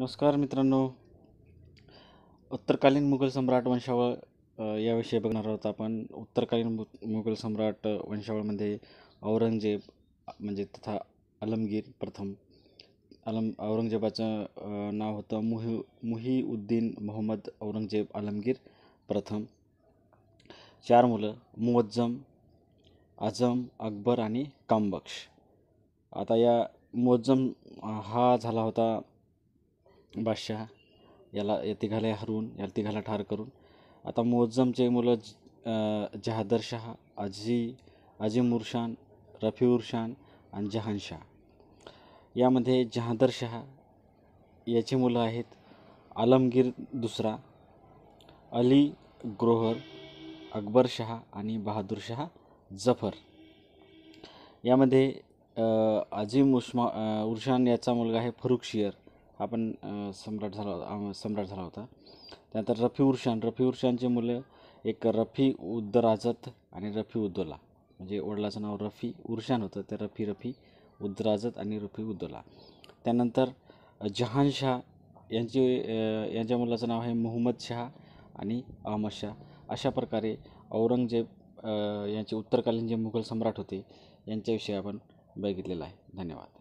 नमस्कार मित्रांनो उत्तरकालीन मुघल सम्राट वंशावळ याविषयी बघणार आहोत आपण उत्तरकालीन मु मुघल सम्राट वंशावळमध्ये औरंगजेब म्हणजे तथा आलमगीर प्रथम आलम औरंगजेबाचं नाव होतं मुही मुहीउद्दीन मोहम्मद औरंगजेब आलमगीर प्रथम चार मुलं मुवज्जम आझम अकबर आणि कामबक्ष आता या मुवज्जम हा झाला होता बादशहा याला या तिघाला हरवून या तिघाला ठार करून आता मोजमचे मुलं जहादरशाह अजी रफी उरशान आणि जहानशाह यामध्ये शहा याचे मुलं आहेत आलमगीर दुसरा अली ग्रोहर शहा आणि शहा जफर यामध्ये अजीम उस्मा उर्शान याचा मुलगा आहे फरुख शियर आपण सम्राट झाला सम्राट झाला होता त्यानंतर रफी उर्शान रफी उर्शानचे मुलं एक रफी उद्दराजत आणि रफी उद्दोला म्हणजे वडिलाचं नाव रफी उर्शान होतं ते रफी रफी उद्दराजत आणि रफी उद्दोला त्यानंतर जहानशाह यांचे यांच्या मुलाचं नाव आहे मोहम्मद शहा आणि अहमद शाह अशा प्रकारे औरंगजेब यांचे उत्तरकालीन जे मुघल सम्राट होते यांच्याविषयी आपण बघितलेलं आहे धन्यवाद